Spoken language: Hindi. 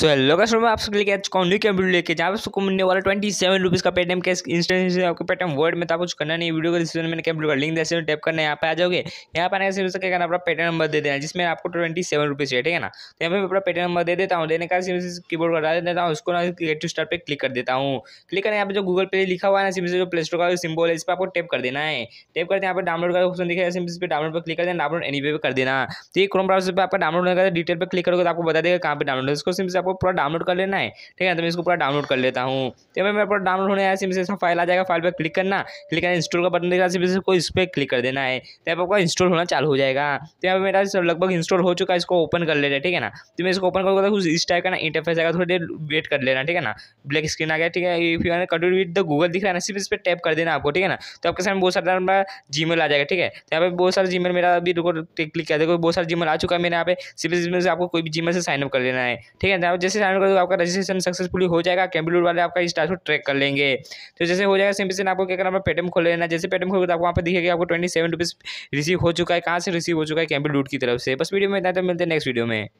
सो हेलो का मैं आप सबके लिए आज कौन न्यू वीडियो लेके जहाँ आपको मिलने वाला ट्वेंटी सेवन रुपीज़ का पेटम कैश इंस्टेंस आपके पेटम वर्ड में तो कुछ करना नहीं वीडियो को डिस्क्रिप्शन मैंने कैप्ट का लिंक जैसे टैप करना यहाँ पे आ जाओगे यहाँ पर आने से क्या करना अपना पेटम नंबर दे देना जिसमें आपको ट्वेंटी सेवन है ठीक है ना तो यहाँ पर अपना पेटम नंबर दे देता हूँ देने का की बोर्ड हटा देता हूँ उसको ना गेट टू स्टार पर क्लिक कर देता हूँ क्लिक करना यहाँ पर जो गूगल पे लिखा हुआ है ना सिम से जो प्ले स्टोर का सिम्बल है इस पर आपको टैप कर देना है टैप करते यहाँ पर डाउनलोड का ऑप्शन दिखाया है सिम पे डाउनलोड पर क्लिक कर देना डाउनलोड एनी पे कर देना तो ये क्रोम ब्राउज पर आपका डाउनलोड होगा डिटेल पर क्लिक करोगे तो आपको बता देगा कहाँ पर डाउनलोड है उसको सिम से आपको पूरा डाउनलोड कर लेना है ठीक है तो मैं इसको पूरा डाउनलोड कर लेता हूँ तो मैं मेरा पूरा डाउनलोड होने आया सिम से फाइल आ जाएगा फाइल पर क्लिक करना क्लिक करना इंस्टॉल का बटन देखा सिम से इस पर क्लिक कर देना है तो आप आपका इंस्टॉल होना चालू हो जाएगा तो यहाँ पर मेरा लगभग इंस्टॉल हो चुका है इसको ओपन कर लेना ठीक है ना तो मैं इसको ओपन करूँगा तो इस टाइप का ना इंटरफेस आएगा थोड़ी देर वेट कर लेना ठीक है ना ब्लैक स्क्रीन आ गया ठीक है if you control with the Google दिख रहा है ना सिर्फ इस पर टैप कर देना आपको ठीक है ना तो आपके सामने बहुत सारा मेरा जी आ जाएगा ठीक है तो यहाँ पर बहुत सारा जी मेरा अभी रुको क्लिक किया देखो बहुत सारा जी आ चुका है मेरे यहाँ पे सिर्फ इसमें से आपको कोई भी जी से साइनअप कर लेना है ठीक है तो और जैसे साइन कर दो आपका रजिस्ट्रेशन सक्सेसफुली हो जाएगा कैम्प्यूटर वाले आपका इस टास्क को ट्रैक कर लेंगे तो जैसे हो जाएगा सिंपल से आपको क्या करना पेटम खोल लेना जैसे पेटम खोल तो आपको वहाँ पर दिखेगा आपको ट्वेंटी रिसीव हो चुका है कहाँ से रिसीव हो चुका है कैम्प्यूटर की तरफ से बस वीडियो में इतना तो मिलते हैं नेक्स्ट वीडियो में